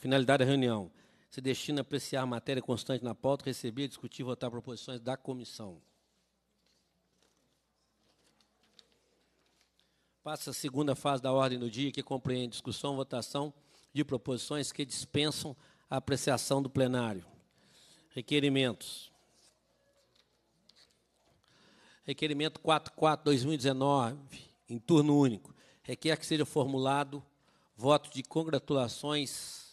Finalidade da reunião. Se destina a apreciar a matéria constante na pauta, receber, discutir e votar proposições da comissão. Passa a segunda fase da ordem do dia, que compreende discussão, votação de proposições que dispensam a apreciação do plenário. Requerimentos. Requerimento 44-2019, em turno único. Requer que seja formulado voto de congratulações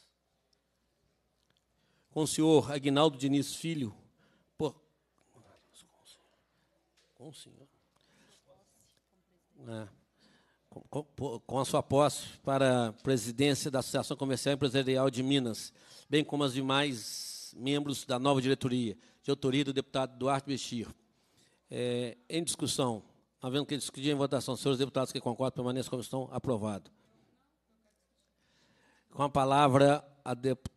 com o senhor Agnaldo Diniz Filho, por... com o senhor, é, com a sua posse para a presidência da Associação Comercial e Empresarial de Minas, bem como as demais membros da nova diretoria, de autoria do deputado Duarte Bechir. É, em discussão, havendo que discutir em votação, senhores deputados que concordam, permaneçam como estão, aprovado. Com a palavra, a deputada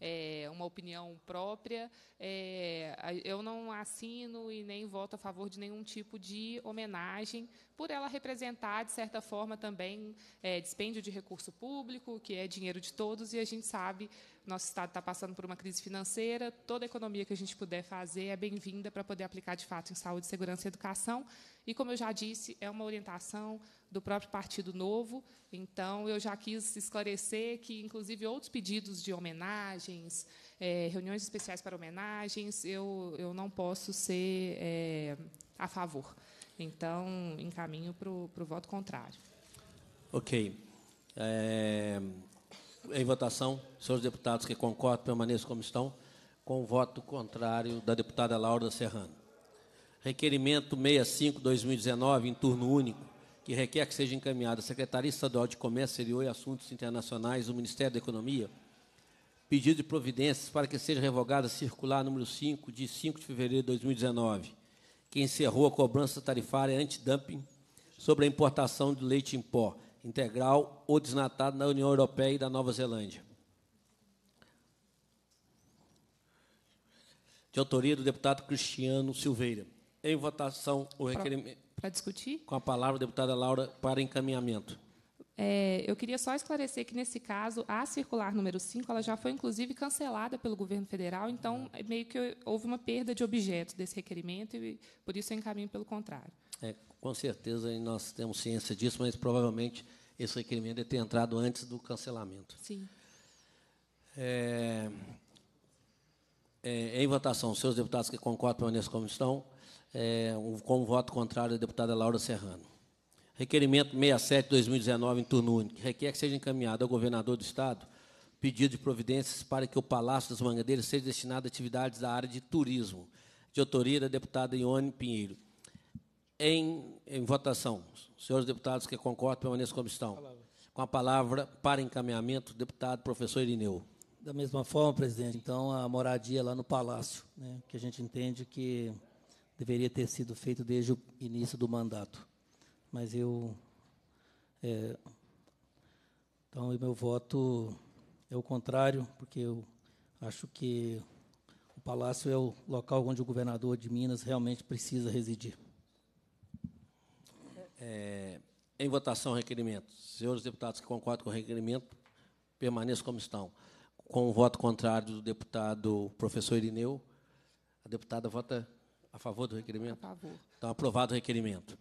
é, uma opinião própria. É, eu não assino e nem voto a favor de nenhum tipo de homenagem, por ela representar, de certa forma, também é, dispêndio de recurso público, que é dinheiro de todos, e a gente sabe, nosso Estado está passando por uma crise financeira, toda economia que a gente puder fazer é bem-vinda para poder aplicar, de fato, em saúde, segurança e educação. E, como eu já disse, é uma orientação do próprio Partido Novo, então eu já quis esclarecer que, inclusive, outros pedidos de homenagens, é, reuniões especiais para homenagens, eu, eu não posso ser é, a favor. Então, encaminho para o, para o voto contrário. Ok. É, em votação, senhores deputados que concordam, permaneçam como estão, com o voto contrário da deputada Laura Serrano requerimento 65-2019, em turno único, que requer que seja encaminhado à Secretaria Estadual de Comércio Exterior e Assuntos Internacionais do Ministério da Economia, pedido de providências para que seja revogada a circular número 5, de 5 de fevereiro de 2019, que encerrou a cobrança tarifária antidumping sobre a importação de leite em pó, integral ou desnatado na União Europeia e da Nova Zelândia. De autoria do deputado Cristiano Silveira. Em votação, o requerimento. Para discutir? Com a palavra, deputada Laura, para encaminhamento. É, eu queria só esclarecer que, nesse caso, a circular número 5 ela já foi, inclusive, cancelada pelo governo federal, então, uhum. é meio que houve uma perda de objeto desse requerimento, e por isso eu encaminho pelo contrário. É, com certeza, nós temos ciência disso, mas provavelmente esse requerimento deve ter entrado antes do cancelamento. Sim. É, é em votação, seus deputados que concordam permaneçam como estão é, com voto contrário da deputada Laura Serrano. Requerimento 67-2019, em turno único, requer que seja encaminhado ao governador do Estado pedido de providências para que o Palácio das Mangadeiras seja destinado a atividades da área de turismo, de autoria da deputada Ione Pinheiro. Em, em votação, senhores deputados que concordam, permaneçam como estão. Com a palavra para encaminhamento, deputado professor Irineu. Da mesma forma, presidente, então, a moradia lá no Palácio, né, que a gente entende que deveria ter sido feito desde o início do mandato. Mas eu. É, então, o meu voto é o contrário, porque eu acho que o Palácio é o local onde o governador de Minas realmente precisa residir. É, em votação, requerimento. Senhores deputados que concordam com o requerimento, permaneçam como estão. Com o voto contrário do deputado professor Irineu, a deputada vota a favor do requerimento? A favor. Então, aprovado o requerimento.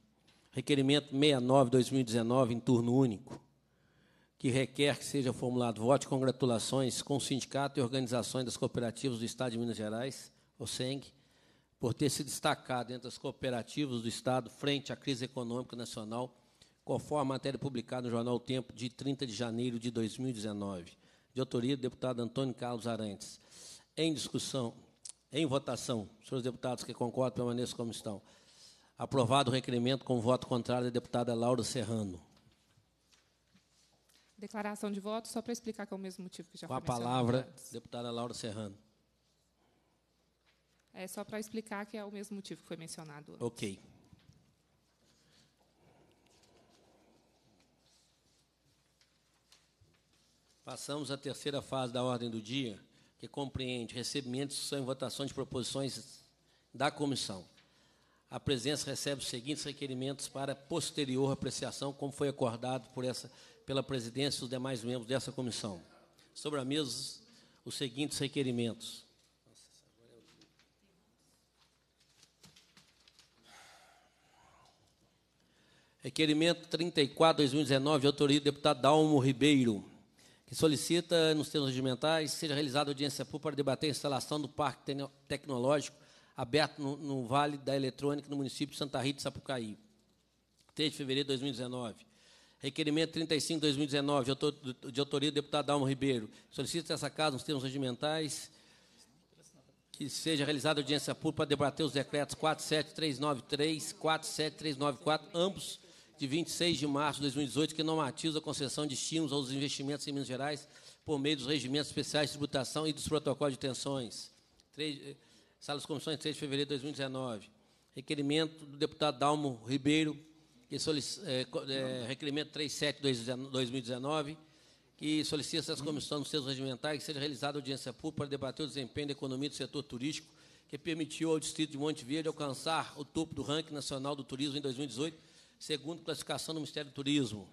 Requerimento 69-2019, em turno único, que requer que seja formulado voto de congratulações com o Sindicato e Organizações das Cooperativas do Estado de Minas Gerais, o SENG, por ter se destacado entre as cooperativas do Estado frente à crise econômica nacional, conforme a matéria publicada no jornal o Tempo de 30 de janeiro de 2019, de autoria do deputado Antônio Carlos Arantes. Em discussão, em votação. Senhores deputados que concordam, permaneçam como estão. Aprovado o requerimento com voto contrário da deputada Laura Serrano. Declaração de voto, só para explicar que é o mesmo motivo que já com foi Com a palavra, antes. deputada Laura Serrano. É só para explicar que é o mesmo motivo que foi mencionado antes. Ok. Passamos à terceira fase da ordem do dia, que compreende recebimento, são e votação de proposições da comissão. A presença recebe os seguintes requerimentos para posterior apreciação, como foi acordado por essa, pela presidência e os demais membros dessa comissão. Sobre a mesa, os seguintes requerimentos. Requerimento 34, 2019, de autoria do deputado Dalmo Ribeiro que solicita, nos termos regimentais, seja realizada audiência pública para debater a instalação do Parque Tecnológico aberto no, no Vale da Eletrônica, no município de Santa Rita de Sapucaí. 3 de fevereiro de 2019. Requerimento 35 de 2019, de, de autoria do deputado Dalmo Ribeiro. Solicita essa casa, nos termos regimentais, que seja realizada audiência pública para debater os decretos 47393 47394, ambos de 26 de março de 2018, que normatiza a concessão de estímulos aos investimentos em Minas Gerais por meio dos regimentos especiais de tributação e dos protocolos de tensões. 3, eh, sala das Comissões, 3 de fevereiro de 2019. Requerimento do deputado Dalmo Ribeiro, que solic, é, eh, é, eh, requerimento 37 de 2019, que solicita às comissões dos seus regimentais que seja realizada audiência pública para debater o desempenho da economia do setor turístico, que permitiu ao Distrito de Monte Verde alcançar o topo do ranking nacional do turismo em 2018 segundo classificação do Ministério do Turismo.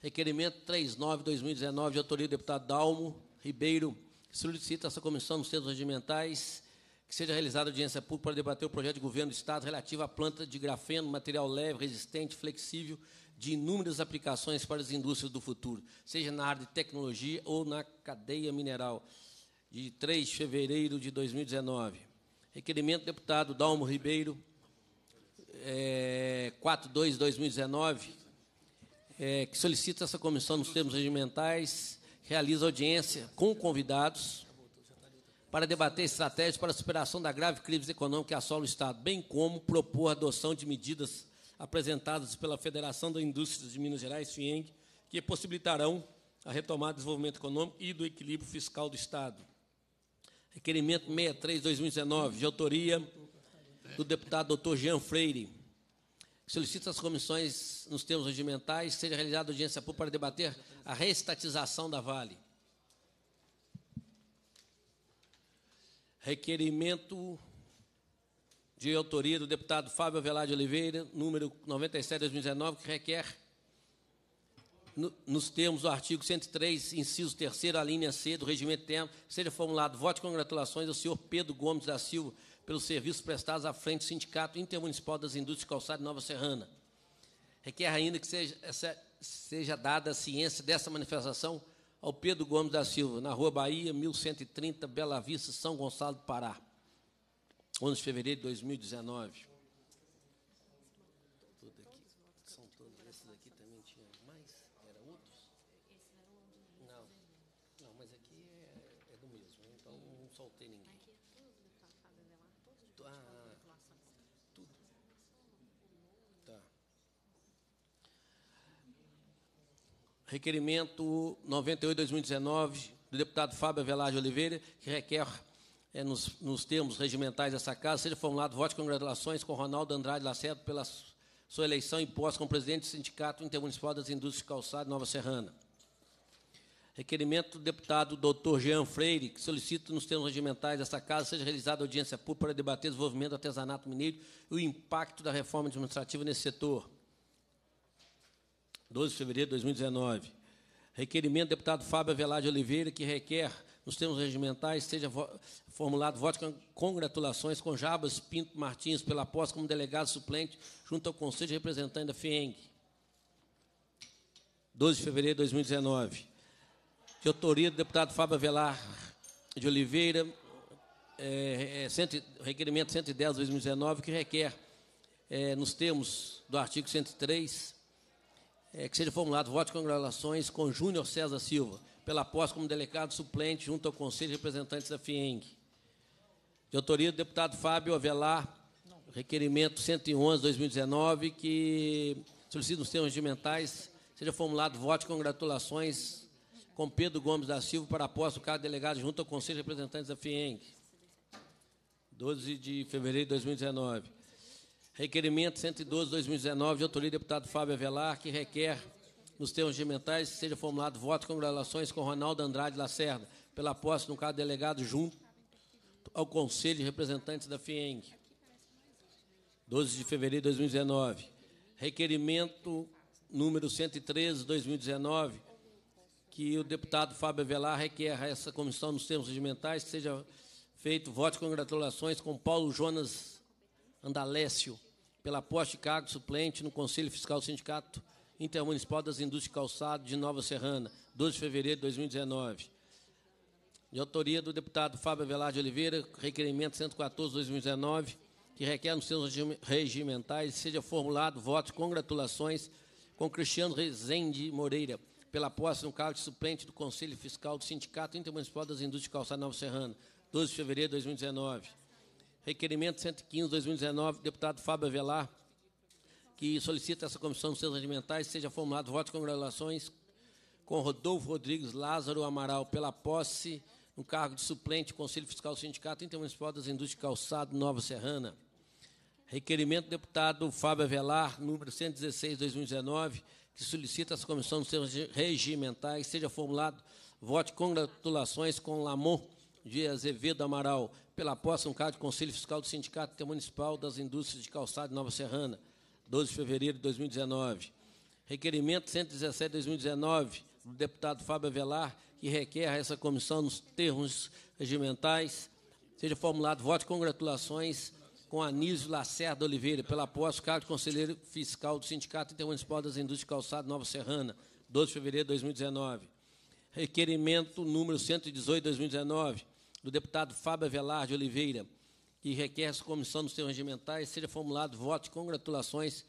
Requerimento 39-2019, de autoria do deputado Dalmo Ribeiro, que solicita essa comissão nos centros regimentais que seja realizada audiência pública para debater o projeto de governo do Estado relativo à planta de grafeno, material leve, resistente, flexível, de inúmeras aplicações para as indústrias do futuro, seja na área de tecnologia ou na cadeia mineral, de 3 de fevereiro de 2019. Requerimento do deputado Dalmo Ribeiro, é, 42-2019, é, que solicita essa comissão nos termos regimentais, realiza audiência com convidados para debater estratégias para a superação da grave crise econômica que assola o Estado, bem como propor a adoção de medidas apresentadas pela Federação da Indústria de Minas Gerais, FIENG, que possibilitarão a retomada do desenvolvimento econômico e do equilíbrio fiscal do Estado. Requerimento 63-2019, de autoria do deputado doutor Jean Freire, solicita as comissões, nos termos regimentais, seja realizada audiência pública para debater a reestatização da Vale. Requerimento de autoria do deputado Fábio Velar de Oliveira, número 97-2019, que requer, no, nos termos do artigo 103, inciso 3 a linha C do regimento interno, seja formulado voto de congratulações ao senhor Pedro Gomes da Silva, pelos serviços prestados à frente do Sindicato Intermunicipal das Indústrias Calçado de Nova Serrana. Requer ainda que seja, essa, seja dada a ciência dessa manifestação ao Pedro Gomes da Silva, na Rua Bahia, 1130, Bela Vista, São Gonçalo do Pará, 11 de fevereiro de 2019. requerimento 98-2019 do deputado Fábio Avelar de Oliveira, que requer, é, nos, nos, termos regimentais dessa casa, seja formulado voto de congratulações com Ronaldo Andrade Lacerda pela sua eleição e posse como presidente do Sindicato Intermunicipal das Indústrias de Calçado Nova Serrana. Requerimento do deputado Dr. Jean Freire, que solicita nos termos regimentais dessa casa seja realizada audiência pública para debater o desenvolvimento do artesanato mineiro e o impacto da reforma administrativa nesse setor. 12 de fevereiro de 2019. Requerimento do deputado Fábio Avelar de Oliveira, que requer, nos termos regimentais, seja formulado voto de congratulações com Jabas Pinto Martins pela posse como delegado suplente junto ao Conselho de Representantes da FIENG. 12 de fevereiro de 2019. De autoria do deputado Fábio Avelar de Oliveira, é, é, cento, requerimento 110 de 2019, que requer, é, nos termos do artigo 103, é, que seja formulado voto de congratulações com Júnior César Silva, pela posse como delegado suplente junto ao Conselho de Representantes da FIENG. De autoria do deputado Fábio Avelar, requerimento 111-2019, que solicita nos termos regimentais seja formulado voto de congratulações com Pedro Gomes da Silva para a posse do cargo de delegado junto ao Conselho de Representantes da FIENG. 12 de fevereiro de 2019. Requerimento 112, 2019, de autoria do deputado Fábio Avelar, que requer, nos termos regimentais, que seja formulado voto de congratulações com Ronaldo Andrade Lacerda, pela posse no cargo delegado junto ao Conselho de Representantes da FIENG. 12 de fevereiro de 2019. Requerimento número 113, 2019, que o deputado Fábio Avelar requer a essa comissão, nos termos regimentais, que seja feito voto de congratulações com Paulo Jonas Andalécio, pela posse de cargo suplente no Conselho Fiscal do Sindicato Intermunicipal das Indústrias de Calçado de Nova Serrana, 12 de fevereiro de 2019. De autoria do deputado Fábio Avelar de Oliveira, requerimento 114-2019, que requer nos seus regimentais seja formulado voto de congratulações com Cristiano Rezende Moreira, pela posse no cargo de suplente do Conselho Fiscal do Sindicato Intermunicipal das Indústrias de Calçado Nova Serrana, 12 de fevereiro de 2019. Requerimento 115, 2019, deputado Fábio Avelar, que solicita essa comissão de seus regimentais seja formulado voto de congratulações com Rodolfo Rodrigues Lázaro Amaral pela posse no cargo de suplente do Conselho Fiscal do Sindicato Intermunicipal das Indústrias de Calçado Nova Serrana. Requerimento do deputado Fábio Avelar, número 116, 2019, que solicita essa comissão de seus regimentais seja formulado voto de congratulações com Lamon de Azevedo Amaral pela aposta um cargo de Conselho Fiscal do Sindicato Intermunicipal das Indústrias de Calçado de Nova Serrana, 12 de fevereiro de 2019. Requerimento 117-2019 do deputado Fábio Avelar, que requer a essa comissão, nos termos regimentais, seja formulado voto de congratulações com Anísio Lacerda Oliveira, pela posse, cargo de conselheiro fiscal do Sindicato Intermunicipal das Indústrias de Calçado Nova Serrana, 12 de fevereiro de 2019. Requerimento número 118-2019, do deputado Fábio Avelar de Oliveira, que requer a comissão dos seus regimentais, seja formulado voto de congratulações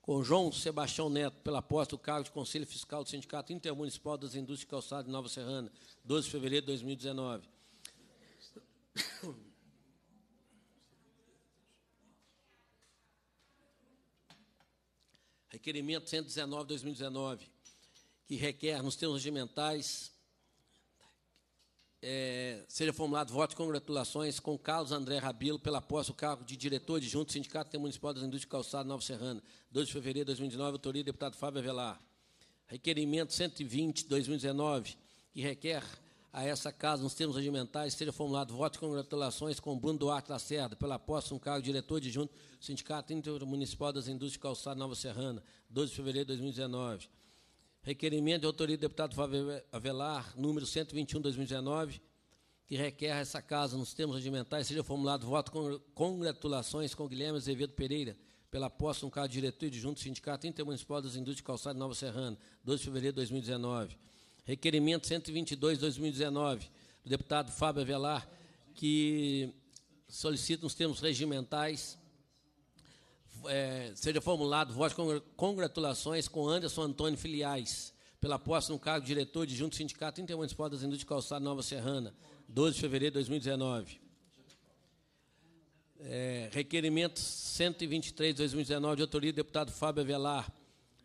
com João Sebastião Neto pela posse do cargo de Conselho Fiscal do Sindicato Intermunicipal das Indústrias de Calçado de Nova Serrana, 12 de fevereiro de 2019. Requerimento 119-2019, que requer, nos termos regimentais, é, seja formulado voto de congratulações com Carlos André Rabilo pela posse do cargo de diretor de Junto Sindicato Municipal das Indústrias Calçado Nova Serrana, 2 de fevereiro de 2019, autoria do deputado Fábio Avelar. Requerimento 120, 2019, que requer a essa casa, nos termos regimentais, seja formulado voto de congratulações com Bruno Duarte Lacerda pela posse de um cargo de diretor de Junto Sindicato Intermunicipal das Indústrias Calçado Nova Serrana, 12 de fevereiro de 2019 requerimento de autoria do deputado Fábio Avelar, número 121, 2019, que requer a essa casa, nos termos regimentais, seja formulado voto com congratulações com Guilherme Azevedo Pereira, pela posse no cargo de diretor e de junto do Sindicato Intermunicipal das Indústrias de Calçado Nova Serrana, 2 de fevereiro de 2019. Requerimento 122, 2019, do deputado Fábio Avelar, que solicita, nos termos regimentais, é, seja formulado voz congratulações com Anderson Antônio Filiais, pela posse no cargo de diretor de Junto Sindicato Intermunicipal das Indústrias de Calçado Nova Serrana, 12 de fevereiro de 2019. É, requerimento 123 de 2019, de autoria do deputado Fábio Avelar,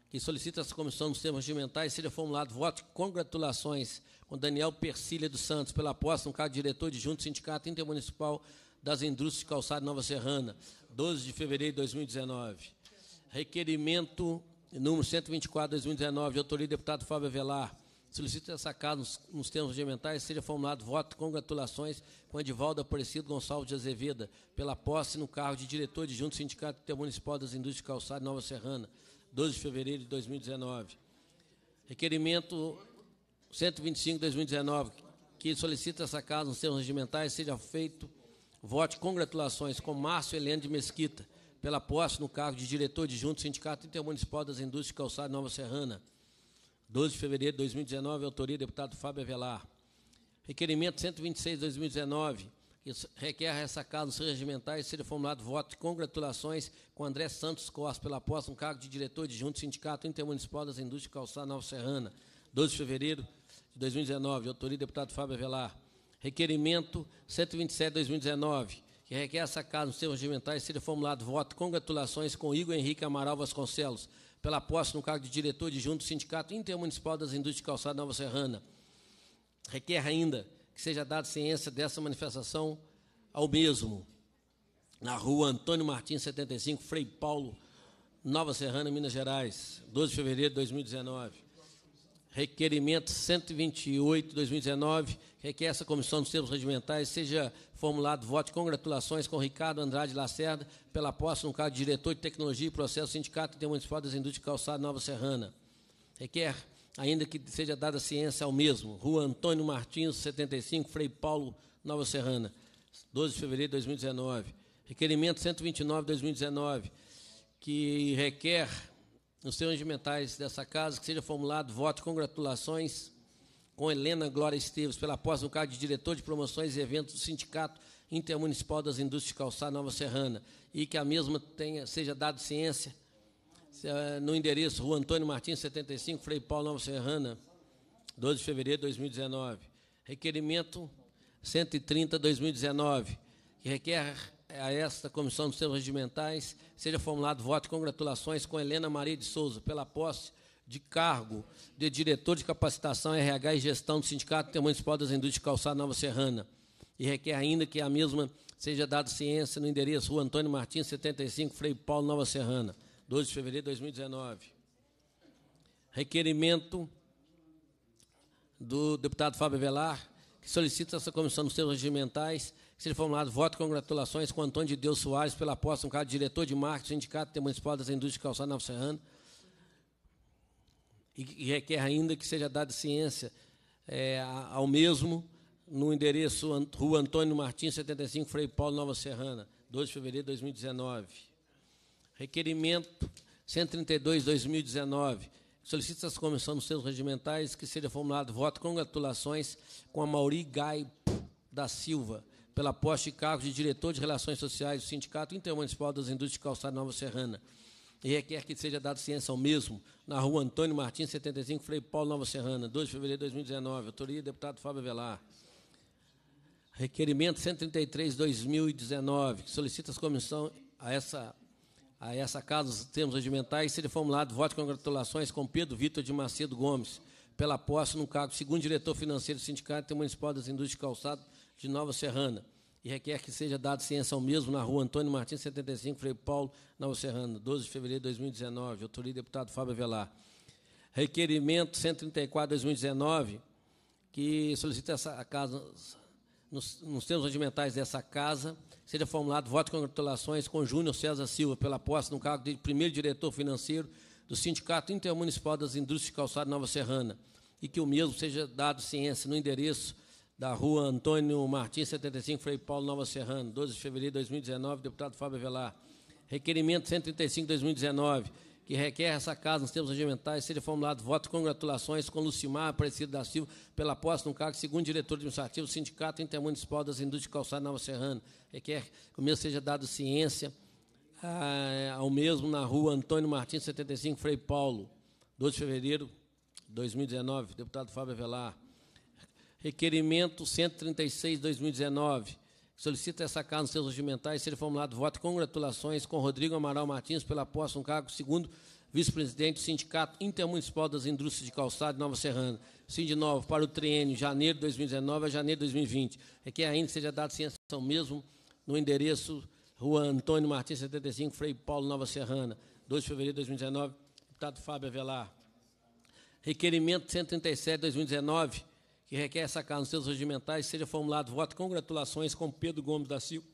que solicita essa comissão dos termos regimentais, seja formulado voto de congratulações com Daniel Persília dos Santos, pela posse no cargo de diretor de Junto Sindicato Intermunicipal das Indústrias de Calçado Nova Serrana, 12 de fevereiro de 2019. Requerimento número 124 de 2019, de autoria do deputado Fábio Avelar. Solicito essa casa nos, nos termos regimentais, seja formulado voto congratulações com Edivaldo Aparecido Gonçalves de Azeveda, pela posse no cargo de diretor de Junto Sindicato Intermunicipal das Indústrias de Calçado Nova Serrana, 12 de fevereiro de 2019. Requerimento 125 de 2019, que solicita essa casa nos termos regimentais, seja feito Vote congratulações com Márcio Helene de Mesquita pela posse no cargo de diretor de Junto Sindicato Intermunicipal das Indústrias de Calçado Nova Serrana. 12 de fevereiro de 2019, autoria deputado Fábio Avelar. Requerimento 126 de 2019, que requer casa nos regimentais, seja formulado voto de congratulações com André Santos Costa pela posse no cargo de diretor de Junto Sindicato Intermunicipal das Indústrias de Calçado Nova Serrana. 12 de fevereiro de 2019, autoria deputado Fábio Avelar. Requerimento 127-2019, que requer essa casa nos termos regimentais, seja formulado voto congratulações com Igor Henrique Amaral Vasconcelos, pela posse no cargo de diretor de junto do Sindicato Intermunicipal das Indústrias de Calçado Nova Serrana. Requer ainda que seja dada ciência dessa manifestação ao mesmo, na rua Antônio Martins, 75, Frei Paulo, Nova Serrana, Minas Gerais, 12 de fevereiro de 2019 requerimento 128 2019, requer essa comissão dos termos regimentais seja formulado voto de congratulações com Ricardo Andrade Lacerda pela posse no cargo de diretor de tecnologia e processo sindicato de municipal das indústrias de calçado Nova Serrana. Requer ainda que seja dada ciência ao mesmo. Rua Antônio Martins, 75, Frei Paulo, Nova Serrana, 12 de fevereiro de 2019. Requerimento 129 2019, que requer nos termos mentais dessa casa, que seja formulado voto de congratulações com Helena Glória Esteves pela posse no cargo de diretor de promoções e eventos do Sindicato Intermunicipal das Indústrias de Calçar Nova Serrana e que a mesma tenha, seja dado ciência eh, no endereço Rua Antônio Martins, 75, Frei Paulo Nova Serrana, 12 de fevereiro de 2019. Requerimento 130, 2019, que requer a esta Comissão dos Seus Regimentais seja formulado voto de congratulações com Helena Maria de Souza pela posse de cargo de diretor de capacitação, RH e gestão do Sindicato Intermunicipal das Indústrias de Calçado Nova Serrana. E requer ainda que a mesma seja dada ciência no endereço Rua Antônio Martins, 75, Frei Paulo, Nova Serrana, 12 de fevereiro de 2019. Requerimento do deputado Fábio Velar, que solicita essa comissão dos seus regimentais se ele for um lado, voto congratulações com Antônio de Deus Soares pela aposta no cargo de diretor de marketing do Sindicato Municipal das Indústrias de Calçado Nova Serrana. E, e requer ainda que seja dada ciência é, ao mesmo no endereço Rua Antônio Martins, 75, Frei Paulo, Nova Serrana, 12 de fevereiro de 2019. Requerimento 132, 2019. Solicita as comissões dos seus regimentais que seja formulado voto congratulações com a Mauri Gai da Silva pela posse de cargo de diretor de Relações Sociais do Sindicato Intermunicipal das Indústrias de Calçado Nova Serrana. E requer que seja dado ciência ao mesmo, na rua Antônio Martins, 75, Frei Paulo Nova Serrana, 2 de fevereiro de 2019. Autoria, deputado Fábio Velar. Requerimento 133-2019, que solicita as comissão a essa, a essa casa os termos regimentais, seja formulado voto de congratulações com Pedro Vitor de Macedo Gomes, pela posse no cargo segundo diretor financeiro do Sindicato intermunicipal das Indústrias de Calçado de Nova Serrana e requer que seja dado ciência ao mesmo na rua Antônio Martins, 75, Frei Paulo, Nova Serrana, 12 de fevereiro de 2019. Autoria deputado Fábio Velar. Requerimento 134, 2019, que solicita essa casa, nos, nos termos regimentais dessa casa, seja formulado voto de congratulações com Júnior César Silva pela posse no cargo de primeiro diretor financeiro do Sindicato Intermunicipal das Indústrias de Calçado Nova Serrana e que o mesmo seja dado ciência no endereço da rua Antônio Martins, 75, Frei Paulo Nova Serrano, 12 de fevereiro de 2019, deputado Fábio Velar. Requerimento 135 2019, que requer essa casa nos termos regimentais, seja formulado voto de congratulações com Lucimar Aparecido da Silva pela posse no cargo segundo diretor administrativo do Sindicato Intermunicipal das Indústrias de Calçado Nova Serrano. Requer que o mesmo seja dado ciência ah, ao mesmo na rua Antônio Martins, 75, Frei Paulo, 12 de fevereiro de 2019, deputado Fábio Velar requerimento 136-2019, solicita essa casa nos seus regimentais ser formulado voto congratulações com Rodrigo Amaral Martins pela posse um cargo segundo vice-presidente do Sindicato Intermunicipal das Indústrias de Calçado de Nova Serrana, novo para o triênio janeiro de 2019 a janeiro de 2020. É que ainda seja dado ciência mesmo no endereço Rua Antônio Martins, 75, Frei Paulo, Nova Serrana, 2 de fevereiro de 2019, deputado Fábio Avelar. Requerimento 137, 2019, que requer essa casa nos seus regimentais, seja formulado voto congratulações com Pedro Gomes da Silva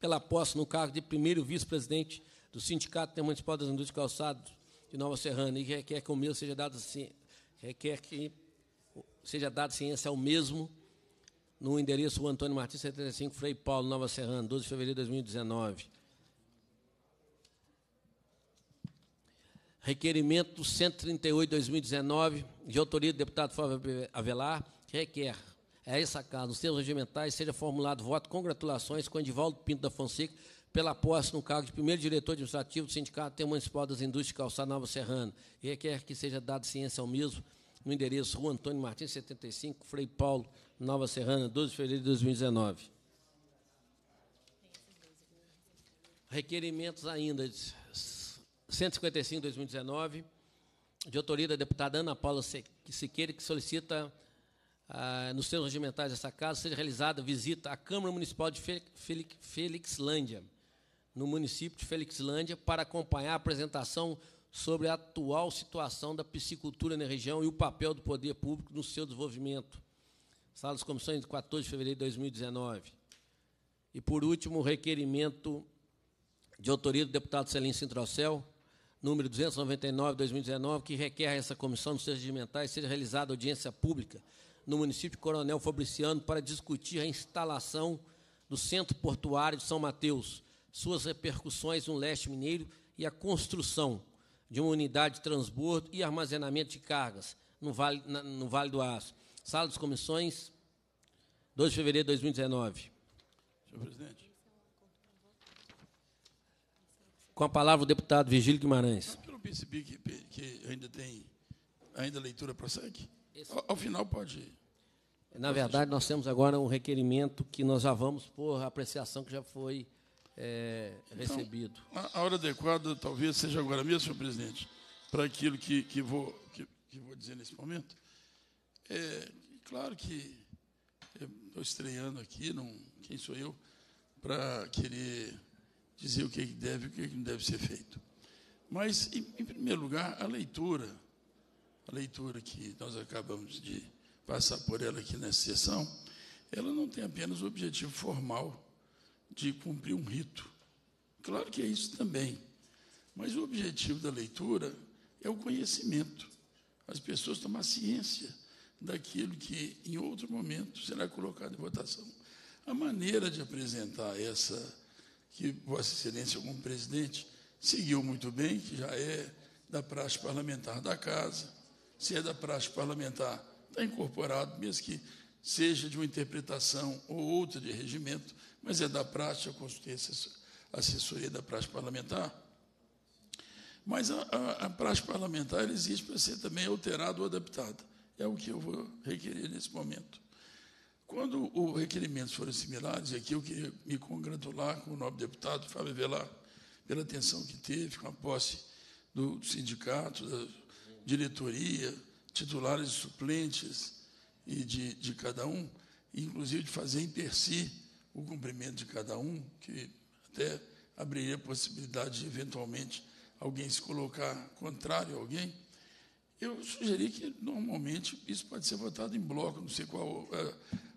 pela posse no cargo de primeiro vice-presidente do Sindicato Intermunicipal das Indústrias Calçados de Nova Serrana e requer que o mesmo seja dado assim, requer que seja dado ciência ao mesmo no endereço Antônio Martins 75 Frei Paulo Nova Serrana, 12 de fevereiro de 2019. Requerimento 138-2019, de autoria do deputado Flávio Avelar, requer a essa casa, nos seus regimentais, seja formulado voto congratulações com Edivaldo Pinto da Fonseca pela posse no cargo de primeiro diretor administrativo do Sindicato Tem Municipal das Indústrias de Calçado Nova Serrana. E requer que seja dado ciência ao mesmo no endereço Rua Antônio Martins, 75, Frei Paulo, Nova Serrana, 12 de fevereiro de 2019. Requerimentos ainda. 155, 2019, de autoria da deputada Ana Paula Siqueira, que solicita, ah, nos termos regimentais dessa casa, seja realizada visita à Câmara Municipal de Felixlândia, no município de Felixlândia, para acompanhar a apresentação sobre a atual situação da piscicultura na região e o papel do poder público no seu desenvolvimento. Sala das Comissões, de 14 de fevereiro de 2019. E, por último, o requerimento de autoria do deputado Celin Sintrocel, número 299, 2019, que requer essa comissão dos serviços seja realizada audiência pública no município de Coronel Fabriciano para discutir a instalação do Centro Portuário de São Mateus, suas repercussões no leste mineiro e a construção de uma unidade de transbordo e armazenamento de cargas no Vale, na, no vale do Aço. Sala das Comissões, 2 de fevereiro de 2019. Senhor presidente. Com a palavra o deputado Virgílio Guimarães. eu não percebi que, que ainda tem ainda leitura prossegue? Ao, ao final pode. Na verdade, nós temos agora um requerimento que nós já vamos por apreciação que já foi é, então, recebido. A hora adequada talvez seja agora mesmo, senhor presidente, para aquilo que, que, vou, que, que vou dizer nesse momento. É, claro que estou estreando aqui, não, quem sou eu, para querer dizer o é que deve e o é que não deve ser feito. Mas, em, em primeiro lugar, a leitura, a leitura que nós acabamos de passar por ela aqui nessa sessão, ela não tem apenas o objetivo formal de cumprir um rito. Claro que é isso também, mas o objetivo da leitura é o conhecimento. As pessoas tomar ciência daquilo que, em outro momento, será colocado em votação. A maneira de apresentar essa que Vossa Excelência, como presidente, seguiu muito bem, que já é da praxe parlamentar da Casa. Se é da praxe parlamentar, está incorporado, mesmo que seja de uma interpretação ou outra de regimento, mas é da praxe, eu consultei a assessoria da praxe parlamentar. Mas a, a, a praxe parlamentar existe para ser também alterada ou adaptada. É o que eu vou requerer nesse momento. Quando os requerimentos foram similares, aqui eu queria me congratular com o nobre deputado Fábio Velar pela atenção que teve com a posse do sindicato, da diretoria, titulares e suplentes e de, de cada um, inclusive de fazer em per si o cumprimento de cada um, que até abriria a possibilidade de, eventualmente, alguém se colocar contrário a alguém, eu sugeri que, normalmente, isso pode ser votado em bloco, não sei qual eh,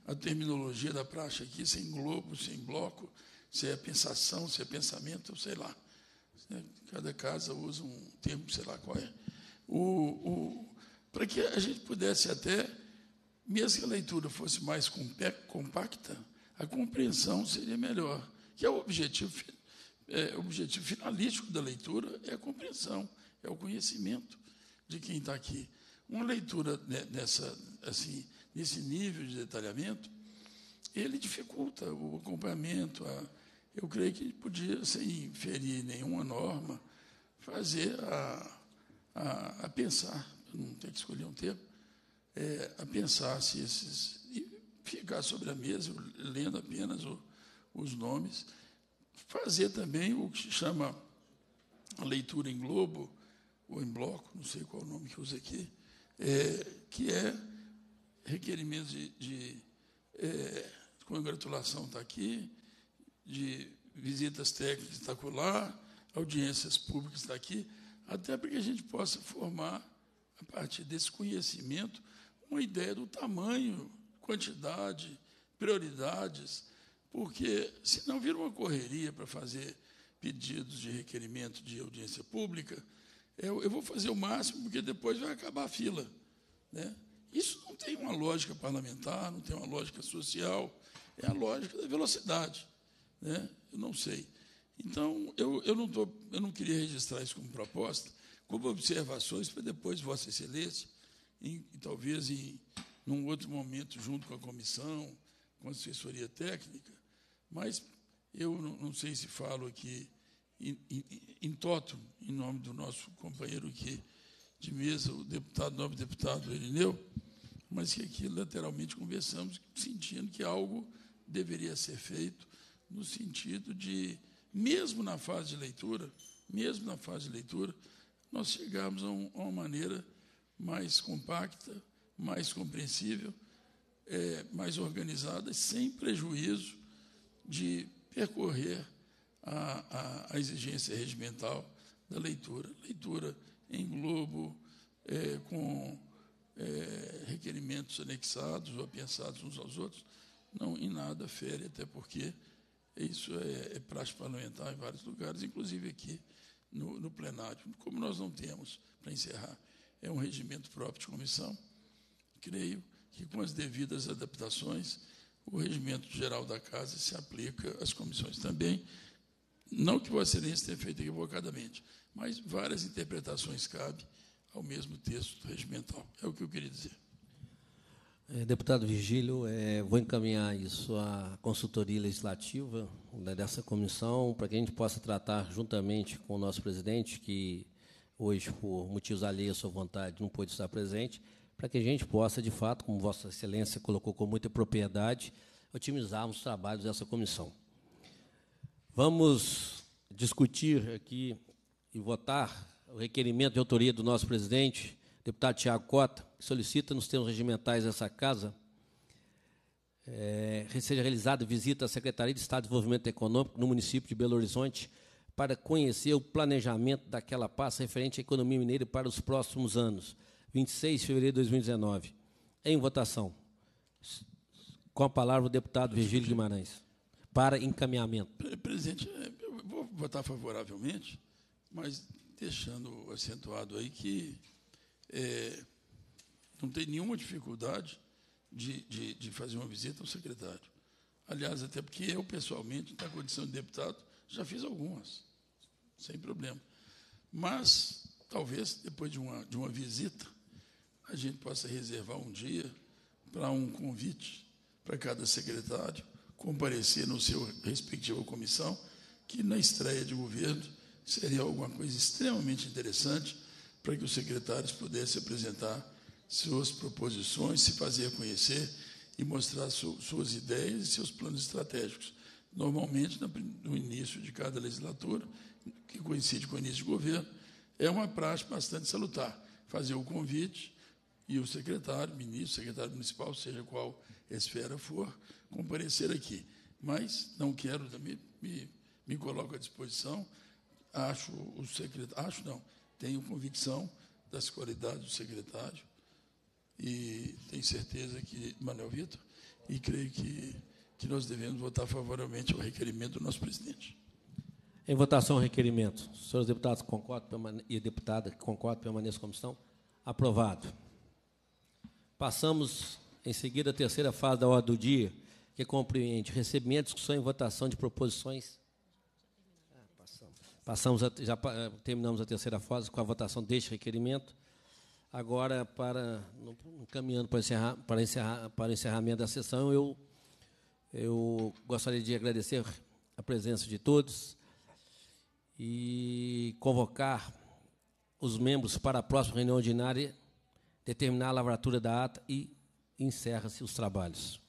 a terminologia da praxe aqui, sem globo, sem bloco, se é pensação, se é pensamento, sei lá. Cada casa usa um termo, sei lá qual é. O, o, Para que a gente pudesse até, mesmo que a leitura fosse mais compacta, a compreensão seria melhor, que é o objetivo, é, o objetivo finalístico da leitura, é a compreensão, é o conhecimento de quem está aqui. Uma leitura nessa, assim, nesse nível de detalhamento, ele dificulta o acompanhamento. A, eu creio que podia, sem inferir nenhuma norma, fazer a, a, a pensar, não ter que escolher um tempo é, a pensar se esses. E ficar sobre a mesa, lendo apenas o, os nomes. Fazer também o que se chama a leitura em globo, ou em bloco, não sei qual o nome que usa aqui, é, que é requerimento de, de é, congratulação está aqui, de visitas técnicas está lá, audiências públicas está aqui, até para que a gente possa formar, a partir desse conhecimento, uma ideia do tamanho, quantidade, prioridades, porque senão vira uma correria para fazer pedidos de requerimento de audiência pública, eu, eu vou fazer o máximo porque depois vai acabar a fila. Né? Isso não tem uma lógica parlamentar, não tem uma lógica social, é a lógica da velocidade. Né? Eu não sei. Então, eu, eu, não tô, eu não queria registrar isso como proposta, como observações para depois, Vossa Excelência, em, talvez em num outro momento, junto com a comissão, com a assessoria técnica, mas eu não, não sei se falo aqui em in, toto, em nome do nosso companheiro aqui de mesa, o deputado, o nobre deputado Irineu, mas que aqui lateralmente conversamos, sentindo que algo deveria ser feito no sentido de, mesmo na fase de leitura, mesmo na fase de leitura, nós chegarmos a, um, a uma maneira mais compacta, mais compreensível, é, mais organizada, sem prejuízo de percorrer a, a, a exigência regimental da leitura. Leitura em globo, é, com é, requerimentos anexados ou apensados uns aos outros, não em nada fere, até porque isso é, é parlamentar em vários lugares, inclusive aqui no, no plenário. Como nós não temos, para encerrar, é um regimento próprio de comissão, creio que com as devidas adaptações, o regimento geral da casa se aplica às comissões também. Não que Vossa Excelência tenha feito equivocadamente, mas várias interpretações cabem ao mesmo texto regimental. É o que eu queria dizer. É, deputado Virgílio, é, vou encaminhar isso à consultoria legislativa né, dessa comissão, para que a gente possa tratar juntamente com o nosso presidente, que hoje, por motivos alheios à sua vontade, não pôde estar presente, para que a gente possa, de fato, como Vossa Excelência colocou com muita propriedade, otimizarmos os trabalhos dessa comissão. Vamos discutir aqui e votar o requerimento de autoria do nosso presidente, deputado Tiago Cota, que solicita nos termos regimentais dessa casa é, seja realizada visita à Secretaria de Estado de Desenvolvimento Econômico no município de Belo Horizonte para conhecer o planejamento daquela pasta referente à economia mineira para os próximos anos, 26 de fevereiro de 2019. Em votação. Com a palavra o deputado Virgílio Guimarães para encaminhamento? Presidente, é, eu vou votar favoravelmente, mas deixando acentuado aí que é, não tem nenhuma dificuldade de, de, de, fazer uma visita ao secretário. Aliás, até porque eu, pessoalmente, na condição de deputado, já fiz algumas, sem problema. Mas, talvez, depois de uma, de uma visita, a gente possa reservar um dia para um convite para cada secretário comparecer no seu respectiva comissão, que na estreia de governo seria alguma coisa extremamente interessante para que os secretários pudessem apresentar suas proposições, se fazer conhecer e mostrar su suas ideias e seus planos estratégicos. Normalmente, no início de cada legislatura, que coincide com o início de governo, é uma prática bastante salutar fazer o convite e o secretário, ministro, secretário municipal, seja qual esfera for comparecer aqui. Mas não quero também, me, me coloco à disposição. Acho o secretário, acho não, tenho convicção das qualidades do secretário e tenho certeza que, Manuel Vitor, e creio que, que nós devemos votar favoravelmente ao requerimento do nosso presidente. Em votação, requerimento. Senhores deputados, concordam e deputada que concorda, permaneça como estão. Aprovado. Passamos em seguida, a terceira fase da ordem do dia, que compreende recebimento, discussão e votação de proposições. Ah, passamos. passamos a, já eh, terminamos a terceira fase com a votação deste requerimento. Agora, para caminhando para, encerrar, para, encerrar, para encerramento da sessão, eu, eu gostaria de agradecer a presença de todos e convocar os membros para a próxima reunião ordinária, determinar a lavratura da ata e encerra-se os trabalhos.